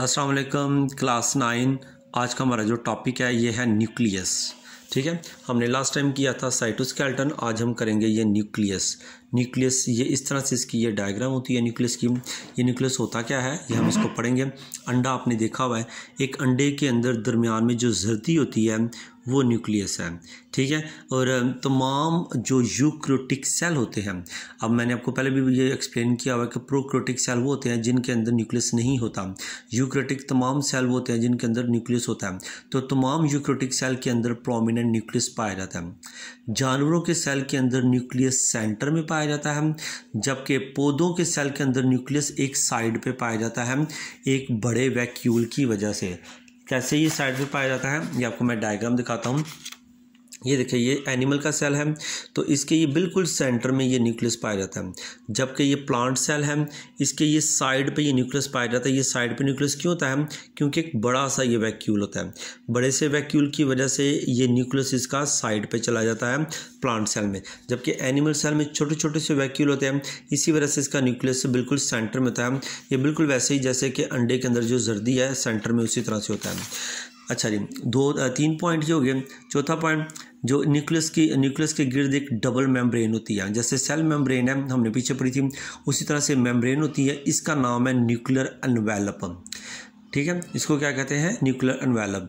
असलकम class nine आज का हमारा जो टॉपिक है ये है न्यूक्लियस ठीक है हमने लास्ट टाइम किया था साइटोस्केल्टन आज हम करेंगे ये न्यूक्लियस न्यूक्लियस ये इस तरह से इसकी ये डायग्राम होती है न्यूक्लियस की ये न्यूक्लियस होता क्या है ये हम इसको पढ़ेंगे अंडा आपने देखा हुआ है एक अंडे के अंदर दरमियान में जो जर्दी होती है वो न्यूक्लियस है ठीक है और तमाम जो यूक्रोटिक सेल होते हैं अब मैंने आपको पहले भी ये एक्सप्लेन किया हुआ कि प्रोक्रोटिक सेल वो होते हैं जिनके अंदर न्यूक्लियस नहीं होता यूक्रोटिक तमाम सेल वो होते हैं जिनके अंदर न्यूक्लियस होता है तो तमाम यूक्रोटिक सेल के अंदर प्रोमिनेंट न्यूक्लियस पाया जाता है जानवरों के सेल के अंदर न्यूक्लियस सेंटर में पाया पाया जाता है जबकि पौधों के सेल के अंदर न्यूक्लियस एक साइड पे पाया जाता है एक बड़े वैक्यूल की वजह से कैसे ये साइड पे पाया जाता है ये आपको मैं डायग्राम दिखाता हूँ ये देखिए ये एनिमल का सेल है तो इसके ये बिल्कुल सेंटर में ये न्यूक्लियस पाया जाता है जबकि ये प्लांट सेल है इसके ये साइड पे ये न्यूक्लियस पाया जाता है ये साइड पे न्यूक्लियस क्यों होता है क्योंकि एक बड़ा सा ये वैक्यूल होता है बड़े से वैक्यूल की वजह से ये न्यूक्लियस इसका साइड पर चला जाता है प्लांट सेल में जबकि एनिमल सेल में छोटे छोटे से वैक्यूल होते हैं इसी वजह से इसका न्यूक्लियस बिल्कुल सेंटर में होता है ये बिल्कुल वैसे ही जैसे कि अंडे के अंदर जो जर्दी है सेंटर में उसी तरह से होता है अच्छा जी दो तीन पॉइंट जो हो गए चौथा पॉइंट जो न्यूक्लियस की न्यूक्लियस के गिर्द एक डबल मेम्ब्रेन होती है जैसे सेल मेम्ब्रेन है हमने पीछे पढ़ी थी उसी तरह से मेम्ब्रेन होती है इसका नाम है न्यूक्लियर अनवेलप ठीक है इसको क्या कहते हैं न्यूक्लियर अनवेलप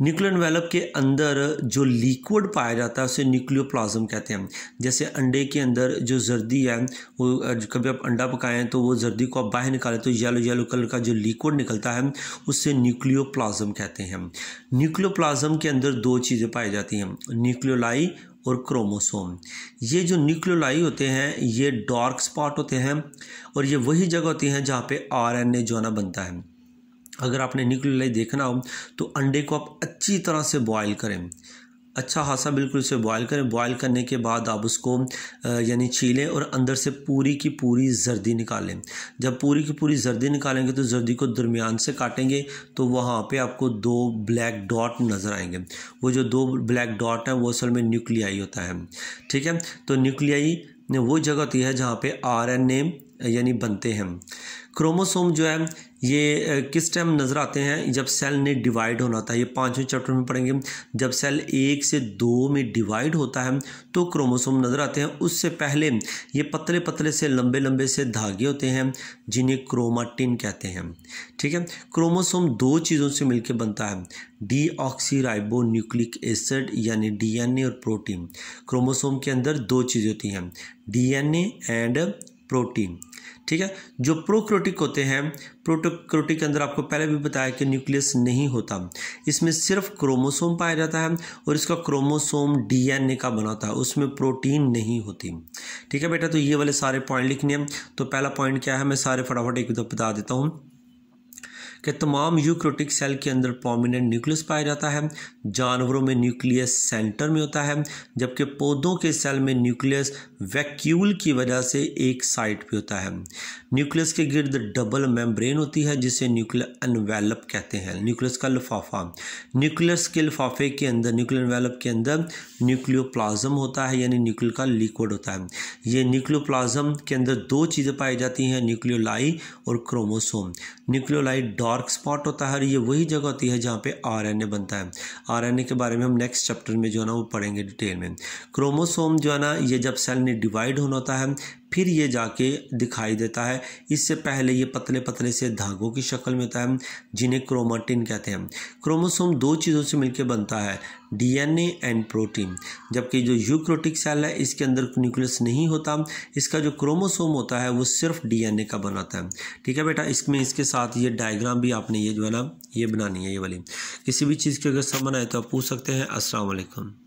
न्यूक्लियर एनवेलप के अंदर जो लिक्विड पाया जाता है उसे न्यूक्लियोप्लाज्म कहते हैं जैसे अंडे के अंदर जो जर्दी है वो कभी आप अंडा पकाएं तो वो जर्दी को आप बाहर निकालें तो येलो येलो कलर का जो लिक्विड निकलता है उससे न्यूक्लियोप्लाज्म कहते हैं न्यूक्लियोप्लाज्म के अंदर दो चीज़ें पाई जाती हैं न्यूक्लियोलाई और क्रोमोसोम ये जो न्यूक्लियोलाई होते हैं ये डार्क स्पॉट होते हैं और ये वही जगह होती हैं जहाँ पे आरएनए जो है ना बनता है अगर आपने न्यूक्लियोलाई देखना हो तो अंडे को आप अच्छी तरह से बॉयल करें अच्छा खासा बिल्कुल उसे बॉयल करें बॉयल करने के बाद आप उसको यानी छीलें और अंदर से पूरी की पूरी जर्दी निकालें जब पूरी की पूरी जर्दी निकालेंगे तो जर्दी को दरमियान से काटेंगे तो वहाँ पे आपको दो ब्लैक डॉट नज़र आएंगे वो जो दो ब्लैक डॉट हैं वो असल में न्यूक्लियाई होता है ठीक है तो न्यूक्लियाई वो जगह होती है जहाँ पर आर यानी बनते हैं क्रोमोसोम जो है ये किस टाइम नज़र आते हैं जब सेल ने डिवाइड होना होता है ये पाँचवें चैप्टर में पढ़ेंगे जब सेल एक से दो में डिवाइड होता है तो क्रोमोसोम नज़र आते हैं उससे पहले ये पतले पतले से लंबे लंबे से धागे होते हैं जिन्हें क्रोमाटिन कहते हैं ठीक है क्रोमोसोम दो चीज़ों से मिलकर बनता है डी ऑक्सीराइबो न्यूक्लिक एसिड यानी ए और प्रोटीन क्रोमोसोम के अंदर दो चीज़ें होती हैं डीएनए एंड प्रोटीन ठीक है जो प्रोक्रोटिक होते हैं प्रोटोक्रोटिक के अंदर आपको पहले भी बताया कि न्यूक्लियस नहीं होता इसमें सिर्फ क्रोमोसोम पाया जाता है और इसका क्रोमोसोम डीएनए का बना होता है उसमें प्रोटीन नहीं होती ठीक है बेटा तो ये वाले सारे पॉइंट लिखने हैं तो पहला पॉइंट क्या है मैं सारे फटाफट एक बता देता हूँ कि तमाम यूक्रोटिक सेल के अंदर प्रोमिनेंट न्यूक्लियस पाया जाता है जानवरों में न्यूक्लियस सेंटर में होता है जबकि पौधों के सेल में न्यूक्लियस वैक्यूल की वजह से एक साइड पे होता है न्यूक्लियस के गिर्द डबल मेम्ब्रेन होती है जिसे न्यूक्लियर अनवेलप कहते हैं न्यूक्लियस का लिफाफा न्यूक्लियस के लिफाफे के अंदर न्यूक्लियर अनवेलप के अंदर न्यूक्लियोप्लाज्म होता है यानी न्यूक्लियर का लिक्विड होता है ये न्यूक्लियोप्लाज्म के अंदर दो चीज़ें पाई जाती हैं न्यूक्लियोलाई और क्रोमोसोम न्यूक्लियोलाई डॉ डार्क स्पॉट होता है और ये वही जगह होती है जहाँ पे आरएनए बनता है आरएनए के बारे में हम नेक्स्ट चैप्टर में जो है ना वो पढ़ेंगे डिटेल में क्रोमोसोम जो है ना ये जब सेल ने डिवाइड होना होता है फिर ये जाके दिखाई देता है इससे पहले ये पतले पतले से धागों की शक्ल में होता है जिन्हें क्रोमाटिन कहते हैं क्रोमोसोम दो चीज़ों से मिलकर बनता है डीएनए एंड प्रोटीन जबकि जो यूक्रोटिक सेल है इसके अंदर न्यूक्लियस नहीं होता इसका जो क्रोमोसोम होता है वो सिर्फ डीएनए का बनाता है ठीक है बेटा इसमें इसके साथ ये डायग्राम भी आपने ये जो है ना ये बनानी है ये वाली किसी भी चीज़ की अगर समझ आए तो आप पूछ सकते हैं असलकम